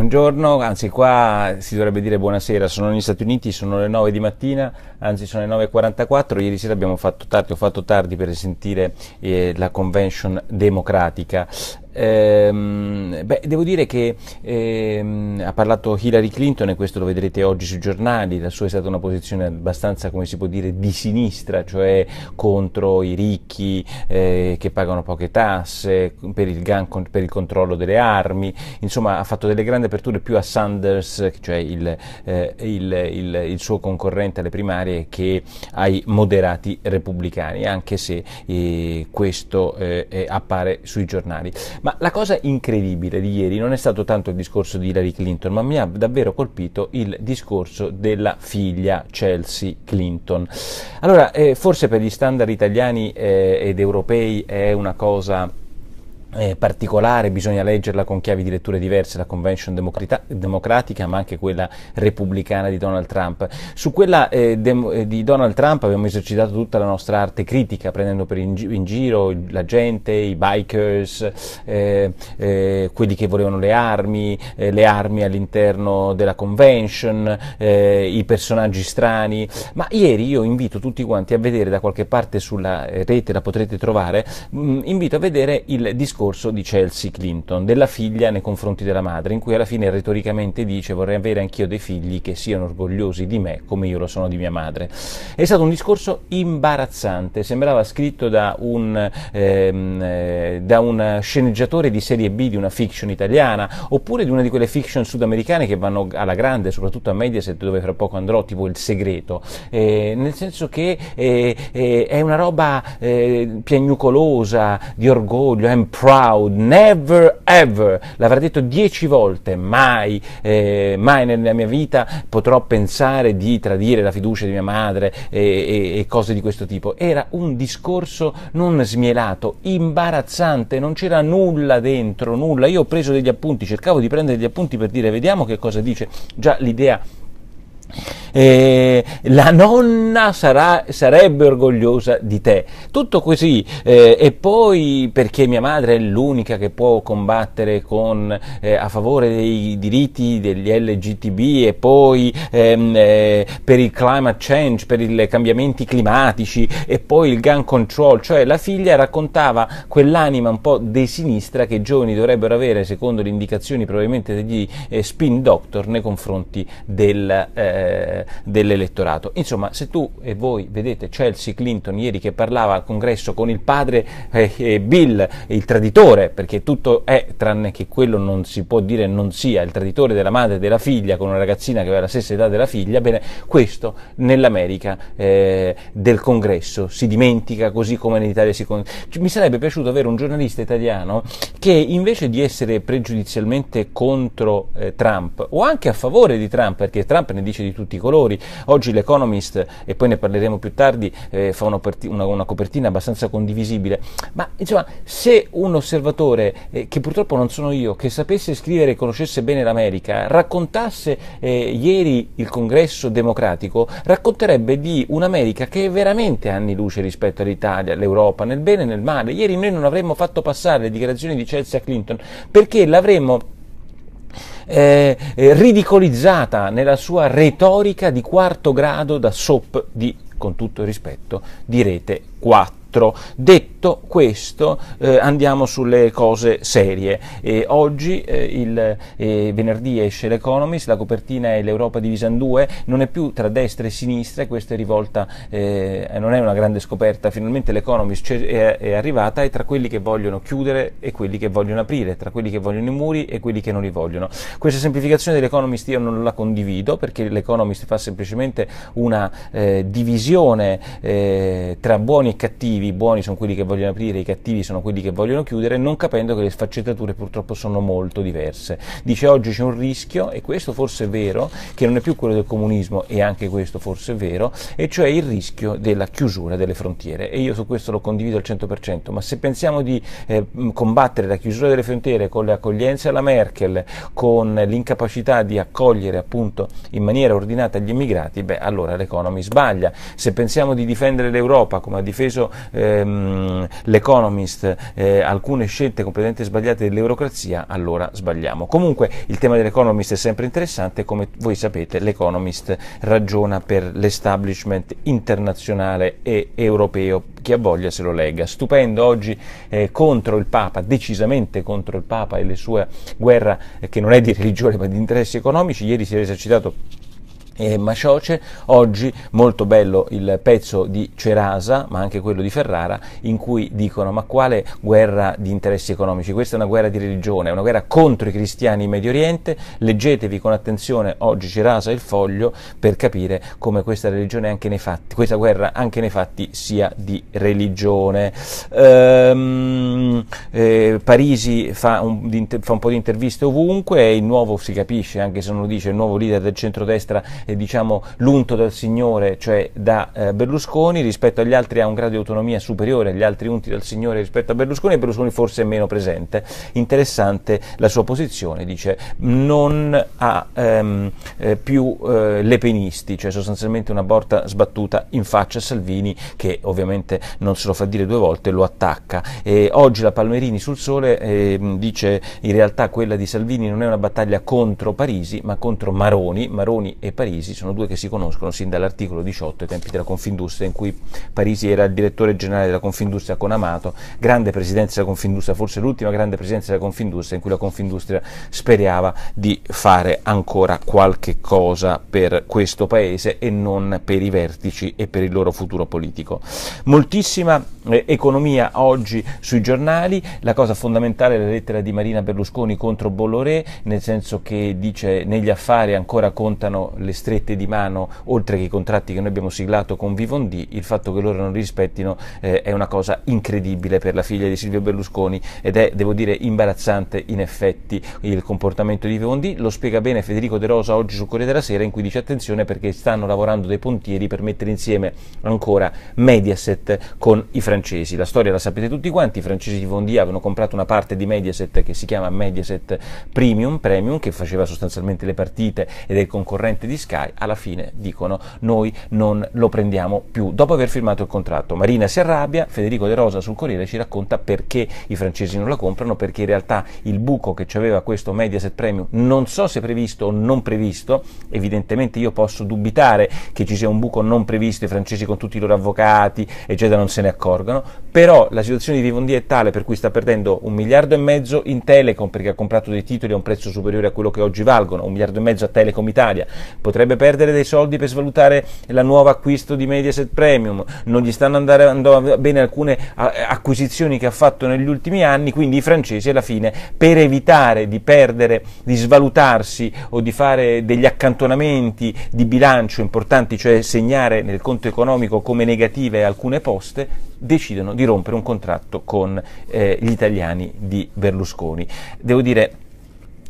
Buongiorno, anzi qua si dovrebbe dire buonasera, sono negli Stati Uniti, sono le 9 di mattina, anzi sono le 9.44, ieri sera abbiamo fatto tardi, ho fatto tardi per sentire eh, la convention democratica Ehm, beh, devo dire che ehm, ha parlato Hillary Clinton e questo lo vedrete oggi sui giornali, la sua è stata una posizione abbastanza, come si può dire, di sinistra, cioè contro i ricchi eh, che pagano poche tasse, per il, gun, per il, controllo delle armi, insomma ha fatto delle grandi aperture più a Sanders, cioè il, eh, il, il suo concorrente alle primarie, che ai moderati repubblicani, anche se eh, questo eh, appare sui giornali. Ma la cosa incredibile di ieri non è stato tanto il discorso di Hillary Clinton, ma mi ha davvero colpito il discorso della figlia Chelsea Clinton. Allora, eh, forse per gli standard italiani eh, ed europei è una cosa eh, particolare, bisogna leggerla con chiavi di letture diverse, la convention democrata- democratica ma anche quella repubblicana di Donald Trump. Su quella eh, dem- eh, di Donald Trump abbiamo esercitato tutta la nostra arte critica, prendendo per in, gi- in giro la gente, i bikers, eh, eh quelli che volevano le armi, eh, le armi all'interno della convention, i personaggi strani, ma ieri io invito tutti quanti a vedere da qualche parte sulla rete, la potrete trovare, mh, mm, invito a vedere il discorso discorso di Chelsea Clinton, della figlia nei confronti della madre, in cui alla fine retoricamente dice vorrei avere anch'io dei figli che siano orgogliosi di me come io lo sono di mia madre. È stato un discorso imbarazzante, sembrava scritto da un, ehm, eh, da un sceneggiatore di serie B di una fiction italiana, oppure di una di quelle fiction sudamericane che vanno alla grande, soprattutto a Mediaset dove fra poco andrò, tipo Il Segreto, eh, nel senso che eh, eh, è una roba eh, piagnucolosa, di orgoglio, I'm proud proud, never ever, l'avrà detto dieci volte, mai, eh, mai nella mia vita potrò pensare di tradire la fiducia di mia madre e, e, e cose di questo tipo. Era un discorso non smielato, imbarazzante, non c'era nulla dentro, nulla. Io ho preso degli appunti, cercavo di prendere degli appunti per dire vediamo che cosa dice. Già l'idea eh, la nonna sarà, sarebbe orgogliosa di te. Tutto così. Eh, e poi perché mia madre è l'unica che può combattere con, eh, a favore dei diritti degli LGTB e poi ehm, eh, per il climate change, per i cambiamenti climatici e poi il gun control. Cioè la figlia raccontava quell'anima un po' di sinistra che i giovani dovrebbero avere secondo le indicazioni probabilmente degli eh, spin doctor nei confronti del... Eh, dell'elettorato. Insomma, se tu e voi vedete Chelsea Clinton ieri che parlava al congresso con il padre eh, eh, Bill, il traditore, perché tutto è tranne che quello non si può dire non sia, il traditore della madre e della figlia con una ragazzina che aveva la stessa età della figlia, bene, questo nell'America eh, del congresso si dimentica così come in Italia si... Con... Mi sarebbe piaciuto avere un giornalista italiano che invece di essere pregiudizialmente contro eh, Trump o anche a favore di Trump, perché Trump ne dice di tutti i colori, colori. Oggi l'Economist, e poi ne parleremo più tardi, eh, fa una, una, una, copertina abbastanza condivisibile. Ma insomma, se un osservatore, eh, che purtroppo non sono io, che sapesse scrivere e conoscesse bene l'America, raccontasse eh, ieri il congresso democratico, racconterebbe di un'America che è veramente anni luce rispetto all'Italia, all'Europa, nel bene e nel male. Ieri noi non avremmo fatto passare le dichiarazioni di Chelsea a Clinton perché l'avremmo eh, ridicolizzata nella sua retorica di quarto grado da SOP di, con tutto il rispetto, di rete 4. 4. Detto questo, eh, andiamo sulle cose serie. E oggi, eh, il eh, venerdì, esce l'Economist, la copertina è l'Europa divisa in due, non è più tra destra e sinistra, questa è rivolta, eh, non è una grande scoperta, finalmente l'Economist è, è, arrivata, è tra quelli che vogliono chiudere e quelli che vogliono aprire, tra quelli che vogliono i muri e quelli che non li vogliono. Questa semplificazione dell'Economist io non la condivido perché l'Economist fa semplicemente una eh, divisione eh, tra buoni e cattivi cattivi, i buoni sono quelli che vogliono aprire, i cattivi sono quelli che vogliono chiudere, non capendo che le sfaccettature purtroppo sono molto diverse. Dice oggi c'è un rischio, e questo forse è vero, che non è più quello del comunismo, e anche questo forse è vero, e cioè il rischio della chiusura delle frontiere. E io su questo lo condivido al 100%, ma se pensiamo di eh, combattere la chiusura delle frontiere con le accoglienze alla Merkel, con l'incapacità di accogliere appunto in maniera ordinata gli immigrati, beh allora l'economy sbaglia. Se pensiamo di difendere l'Europa come ha difeso ehm, l'Economist, eh, alcune scelte completamente sbagliate dell'eurocrazia, allora sbagliamo. Comunque il tema dell'Economist è sempre interessante, come voi sapete l'Economist ragiona per l'establishment internazionale e europeo, chi ha voglia se lo legga. Stupendo oggi eh, contro il Papa, decisamente contro il Papa e le sue guerre, eh, che non è di religione ma di interessi economici, ieri si era esercitato e Emma Oggi molto bello il pezzo di Cerasa, ma anche quello di Ferrara, in cui dicono ma quale guerra di interessi economici? Questa è una guerra di religione, è una guerra contro i cristiani in Medio Oriente. Leggetevi con attenzione oggi Cerasa il foglio per capire come questa religione anche nei fatti, questa guerra anche nei fatti sia di religione. Ehm, eh, Parisi fa un, fa un po' di interviste ovunque, è il nuovo, si capisce, anche se non lo dice, il nuovo leader del centrodestra eh, diciamo, l'unto dal Signore, cioè da eh, Berlusconi, rispetto agli altri ha un grado di autonomia superiore agli altri unti dal Signore rispetto a Berlusconi e Berlusconi forse è meno presente. Interessante la sua posizione, dice non ha ehm, eh, più eh, le penisti, cioè sostanzialmente una porta sbattuta in faccia a Salvini che ovviamente non se lo fa dire due volte, lo attacca. E oggi la Palmerini sul sole ehm, dice in realtà quella di Salvini non è una battaglia contro Parisi ma contro Maroni, Maroni e Parisi Parisi sono due che si conoscono sin dall'articolo 18 ai tempi della Confindustria, in cui Parisi era il direttore generale della Confindustria con Amato, grande presidenza della Confindustria, forse l'ultima grande presidenza della Confindustria, in cui la Confindustria speriava di fare ancora qualche cosa per questo paese e non per i vertici e per il loro futuro politico. Moltissima eh, economia oggi sui giornali, la cosa fondamentale è la lettera di Marina Berlusconi contro Bolloré, nel senso che dice negli affari ancora contano le stesse strette di mano, oltre che i contratti che noi abbiamo siglato con Vivondi, il fatto che loro non li rispettino eh, è una cosa incredibile per la figlia di Silvio Berlusconi ed è, devo dire, imbarazzante in effetti il comportamento di Vivondi. Lo spiega bene Federico De Rosa oggi su Corriere della Sera in cui dice attenzione perché stanno lavorando dei pontieri per mettere insieme ancora Mediaset con i francesi. La storia la sapete tutti quanti, i francesi di Vivondi avevano comprato una parte di Mediaset che si chiama Mediaset Premium, Premium che faceva sostanzialmente le partite ed è il concorrente di Sky Sky alla fine dicono noi non lo prendiamo più dopo aver firmato il contratto. Marina si arrabbia, Federico De Rosa sul Corriere ci racconta perché i francesi non la comprano, perché in realtà il buco che aveva questo Mediaset Premium non so se previsto o non previsto, evidentemente io posso dubitare che ci sia un buco non previsto, i francesi con tutti i loro avvocati eccetera non se ne accorgono, però la situazione di Vivendi è tale per cui sta perdendo un miliardo e mezzo in Telecom perché ha comprato dei titoli a un prezzo superiore a quello che oggi valgono, un miliardo e mezzo a Telecom Italia, potrebbe potrebbe perdere dei soldi per svalutare la nuova acquisto di Mediaset Premium, non gli stanno andando bene alcune acquisizioni che ha fatto negli ultimi anni, quindi i francesi alla fine per evitare di perdere, di svalutarsi o di fare degli accantonamenti di bilancio importanti, cioè segnare nel conto economico come negative alcune poste, decidono di rompere un contratto con eh, gli italiani di Berlusconi. Devo dire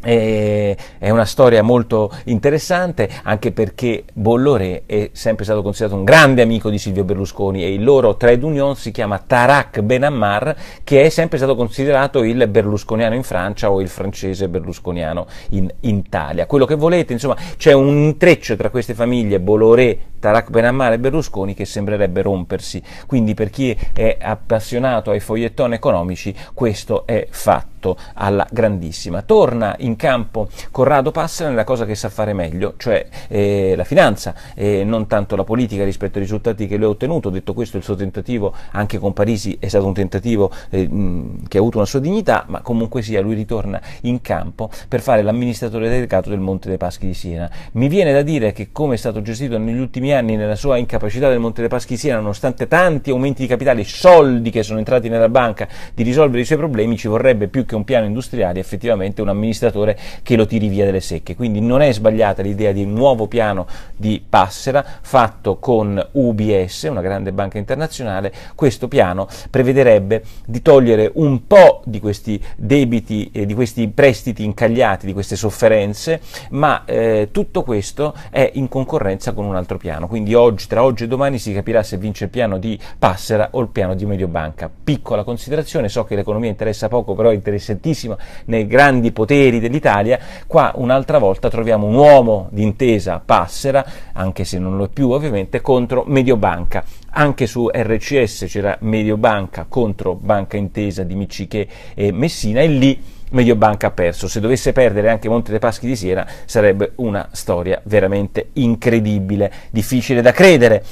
è una storia molto interessante anche perché Bolloré è sempre stato considerato un grande amico di Silvio Berlusconi e il loro trade union si chiama Tarak Benammar che è sempre stato considerato il berlusconiano in Francia o il francese berlusconiano in, in Italia. Quello che volete, insomma, c'è un intreccio tra queste famiglie Bolloré, Tarak Benammar e Berlusconi che sembrerebbe rompersi. Quindi per chi è appassionato ai fogliettoni economici questo è fatto fatto alla grandissima. Torna in campo Corrado Passera nella cosa che sa fare meglio, cioè eh, la finanza e eh, non tanto la politica rispetto ai risultati che lui ha ottenuto. Detto questo, il suo tentativo anche con Parisi è stato un tentativo eh, che ha avuto una sua dignità, ma comunque sia lui ritorna in campo per fare l'amministratore delegato del Monte dei Paschi di Siena. Mi viene da dire che come è stato gestito negli ultimi anni nella sua incapacità del Monte dei Paschi di Siena, nonostante tanti aumenti di capitali, soldi che sono entrati nella banca di risolvere i suoi problemi, ci vorrebbe più che un piano industriale effettivamente un amministratore che lo tiri via delle secche. Quindi non è sbagliata l'idea di un nuovo piano di Passera fatto con UBS, una grande banca internazionale. Questo piano prevederebbe di togliere un po' di questi debiti, eh, di questi prestiti incagliati, di queste sofferenze, ma eh, tutto questo è in concorrenza con un altro piano. Quindi oggi, tra oggi e domani si capirà se vince il piano di Passera o il piano di Mediobanca. Piccola considerazione, so che l'economia interessa poco, però è risentissimo nei grandi poteri dell'Italia, qua un'altra volta troviamo un uomo d'intesa Passera, anche se non lo è più ovviamente, contro Mediobanca. Anche su RCS c'era Mediobanca contro Banca Intesa di Miciche e Messina e lì Mediobanca ha perso. Se dovesse perdere anche Monte dei Paschi di Siena sarebbe una storia veramente incredibile, difficile da credere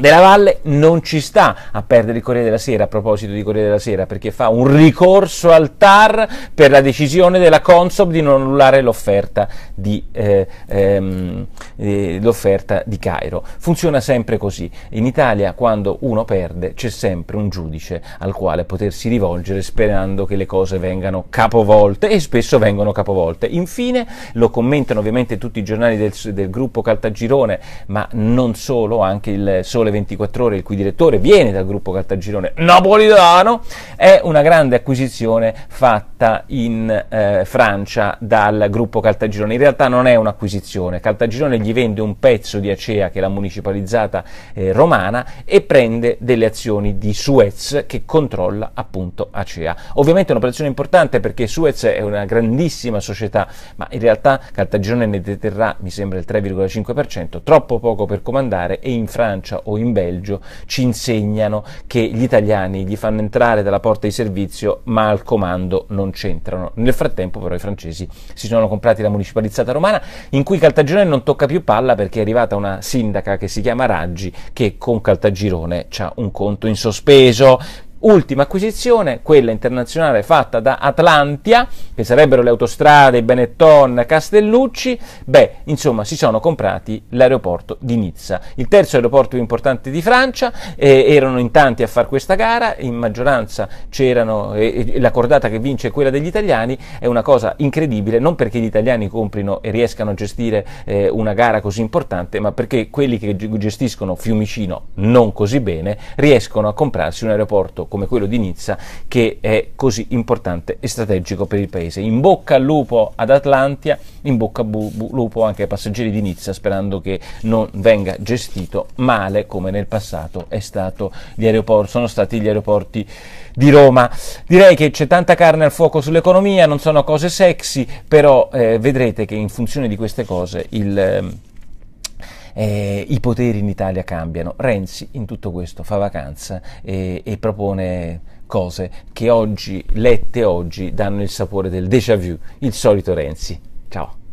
della Valle non ci sta a perdere il Corriere della Sera a proposito di Corriere della Sera perché fa un ricorso al TAR per la decisione della Consob di non annullare l'offerta di, eh, ehm, eh, l'offerta di, Cairo. Funziona sempre così. In Italia quando uno perde c'è sempre un giudice al quale potersi rivolgere sperando che le cose vengano capovolte e spesso vengono capovolte. Infine lo commentano ovviamente tutti i giornali del, del gruppo Caltagirone ma non solo, anche il Sole Sole 24 Ore, il cui direttore viene dal gruppo cartagirone napolitano, è una grande acquisizione fatta acquistata in eh, Francia dal gruppo Caltagirone. In realtà non è un'acquisizione, Caltagirone gli vende un pezzo di Acea, che è la municipalizzata eh, romana, e prende delle azioni di Suez che controlla appunto Acea. Ovviamente è un'operazione importante perché Suez è una grandissima società, ma in realtà Caltagirone ne deterrà, mi sembra, il 3,5%, troppo poco per comandare e in Francia o in Belgio ci insegnano che gli italiani gli fanno entrare dalla porta di servizio ma al comando non concentrano. Nel frattempo però i francesi si sono comprati la municipalizzata romana in cui Caltagirone non tocca più palla perché è arrivata una sindaca che si chiama Raggi che con Caltagirone ha un conto in sospeso, ultima acquisizione, quella internazionale fatta da Atlantia, che sarebbero le autostrade Benetton, Castellucci, beh, insomma, si sono comprati l'aeroporto di Nizza, il terzo aeroporto più importante di Francia, eh, erano in tanti a fare questa gara, in maggioranza c'erano eh, la cordata che vince è quella degli italiani, è una cosa incredibile, non perché gli italiani comprino e riescano a gestire eh, una gara così importante, ma perché quelli che gestiscono Fiumicino non così bene riescono a comprarsi un aeroporto come quello di Nizza che è così importante e strategico per il paese. In bocca al lupo ad Atlantia, in bocca al lupo anche ai passeggeri di Nizza, sperando che non venga gestito male come nel passato sono stati gli aeroporti di Roma. Direi che c'è tanta carne al fuoco sull'economia, non sono cose sexy, però eh, vedrete che in funzione di queste cose il... Eh, eh, i poteri in Italia cambiano. Renzi in tutto questo fa vacanza e, e propone cose che oggi, lette oggi, danno il sapore del déjà vu, il solito Renzi. Ciao.